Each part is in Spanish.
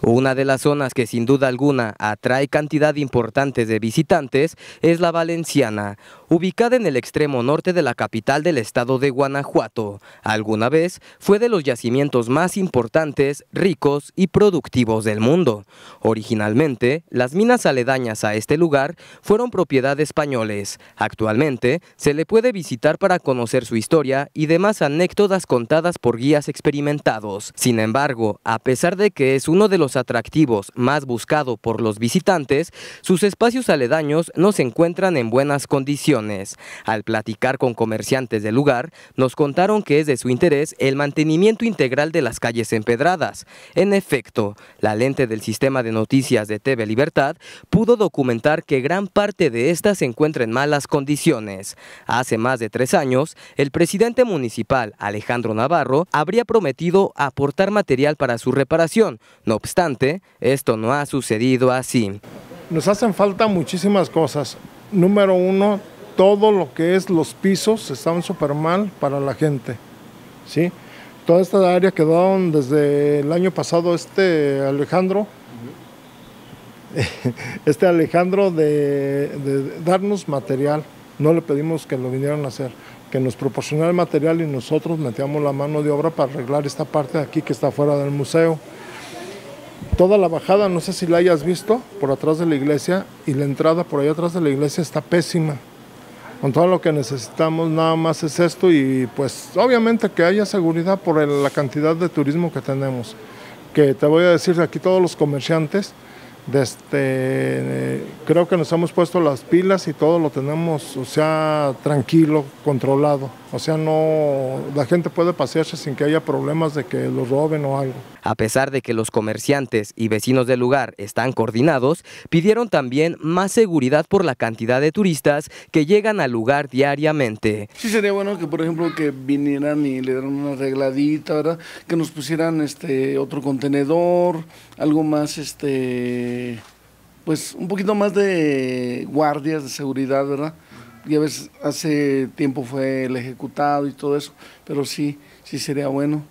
Una de las zonas que sin duda alguna atrae cantidad importante de visitantes es la Valenciana, ubicada en el extremo norte de la capital del estado de Guanajuato. Alguna vez fue de los yacimientos más importantes, ricos y productivos del mundo. Originalmente, las minas aledañas a este lugar fueron propiedad de españoles. Actualmente, se le puede visitar para conocer su historia y demás anécdotas contadas por guías experimentados. Sin embargo, a pesar de que es uno de los atractivos más buscado por los visitantes, sus espacios aledaños no se encuentran en buenas condiciones. Al platicar con comerciantes del lugar, nos contaron que es de su interés el mantenimiento integral de las calles empedradas. En efecto, la lente del sistema de noticias de TV Libertad pudo documentar que gran parte de estas se encuentra en malas condiciones. Hace más de tres años, el presidente municipal, Alejandro Navarro, habría prometido aportar material para su reparación. No obstante, esto no ha sucedido así. Nos hacen falta muchísimas cosas. Número uno, todo lo que es los pisos estaban súper mal para la gente. ¿sí? Toda esta área quedaron desde el año pasado este Alejandro, este Alejandro de, darnos material. No le pedimos que lo vinieran a hacer, que nos proporcionara el material y nosotros metíamos la mano de obra para arreglar esta parte de aquí que está fuera del museo. Toda la bajada, no sé si la hayas visto, por atrás de la iglesia y la entrada por ahí atrás de la iglesia está pésima con todo lo que necesitamos nada más es esto y pues obviamente que haya seguridad por la cantidad de turismo que tenemos. Que te voy a decir aquí todos los comerciantes desde, este, creo que nos hemos puesto las pilas y todo lo tenemos, o sea, tranquilo, controlado. O sea, no, la gente puede pasearse sin que haya problemas de que lo roben o algo. A pesar de que los comerciantes y vecinos del lugar están coordinados, pidieron también más seguridad por la cantidad de turistas que llegan al lugar diariamente. Sí sería bueno que, por ejemplo, que vinieran y le dieran una arregladita, ¿verdad? Que nos pusieran este otro contenedor, algo más este pues un poquito más de guardias de seguridad, ¿verdad? Ya ves, hace tiempo fue el ejecutado y todo eso, pero sí, sí sería bueno.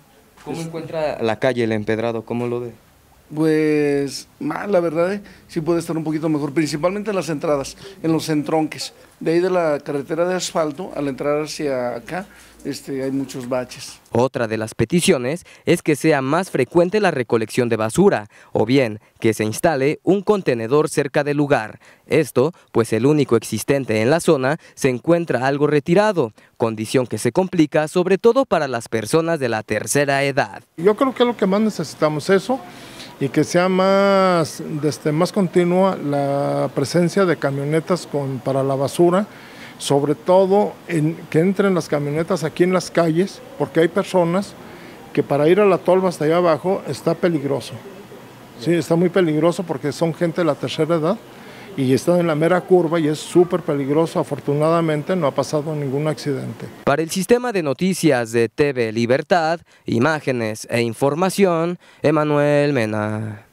¿Cómo encuentra la calle, el empedrado? ¿Cómo lo ve? Pues la verdad, ¿eh? sí puede estar un poquito mejor, principalmente en las entradas, en los entronques. De ahí de la carretera de asfalto, al entrar hacia acá, este, hay muchos baches. Otra de las peticiones es que sea más frecuente la recolección de basura, o bien que se instale un contenedor cerca del lugar. Esto, pues el único existente en la zona se encuentra algo retirado, condición que se complica sobre todo para las personas de la tercera edad. Yo creo que lo que más necesitamos eso y que sea más, este, más continua la presencia de camionetas con, para la basura, sobre todo en, que entren las camionetas aquí en las calles, porque hay personas que para ir a la tolva hasta allá abajo está peligroso. Sí, está muy peligroso porque son gente de la tercera edad y están en la mera curva y es súper peligroso. Afortunadamente no ha pasado ningún accidente. Para el sistema de noticias de TV Libertad, imágenes e información, Emanuel Mena.